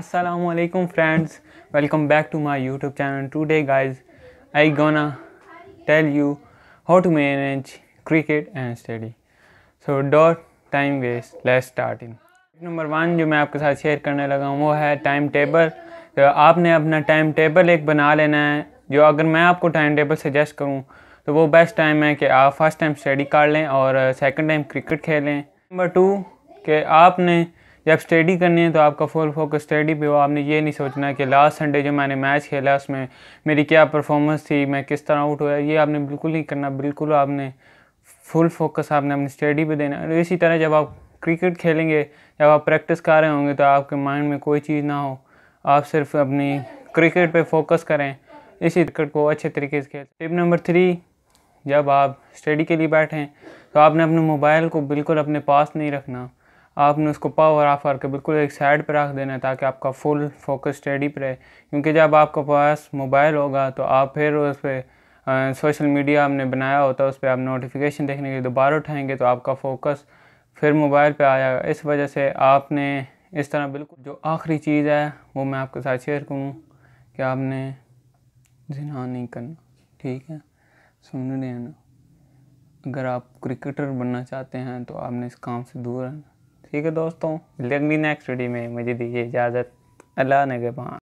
assalamu alaikum friends welcome back to my youtube channel today guys I gonna tell you how to manage cricket and study so dot time waste let's start in number one जो मैं आपके साथ share करने लगा हूँ वो है time table तो आपने अपना टाइम टेबल एक बना लेना है जो अगर मैं आपको टाइम टेबल सजेस्ट करूँ तो वो बेस्ट टाइम है कि आप फर्स्ट टाइम स्टडी कर लें और सेकंड टाइम क्रिकेट खेलें नंबर टू कि आपने जब स्टडी करनी है तो आपका फुल फोकस स्टडी पे हो आपने ये नहीं सोचना कि लास्ट संडे जो मैंने मैच खेला उसमें मेरी क्या परफॉर्मेंस थी मैं किस तरह आउट हुआ ये आपने बिल्कुल नहीं करना बिल्कुल आपने फुल फोकस आपने अपनी स्टडी पे देना और तो इसी तरह जब आप क्रिकेट खेलेंगे जब आप प्रैक्टिस कर रहे होंगे तो आपके माइंड में कोई चीज़ ना हो आप सिर्फ अपनी क्रिकेट पर फोकस करें इसी क्रिकेट को अच्छे तरीके से खेल टिप नंबर थ्री जब आप स्टडी के लिए बैठें तो आपने अपने मोबाइल को बिल्कुल अपने पास नहीं रखना आपने उसको पावर ऑफ करके बिल्कुल एक साइड पर रख देना है ताकि आपका फुल फोकस स्टडी पर रहे क्योंकि जब आपके पास मोबाइल होगा तो आप फिर उस पर सोशल मीडिया आपने बनाया होता है उस पर आप नोटिफिकेशन देखने के लिए दोबारा उठाएंगे तो आपका फोकस फिर मोबाइल पे आ जाएगा इस वजह से आपने इस तरह बिल्कुल जो आखिरी चीज़ है वो मैं आपके साथ शेयर करूँ कि आपने जिना नहीं करना ठीक है सुन लेना अगर आप क्रिकेटर बनना चाहते हैं तो आपने इस काम से दूर रहना ठीक है दोस्तों मिलेंगे नेक्स्ट वीडियो में मुझे दीजिए इजाज़त अल्लाह नगेबान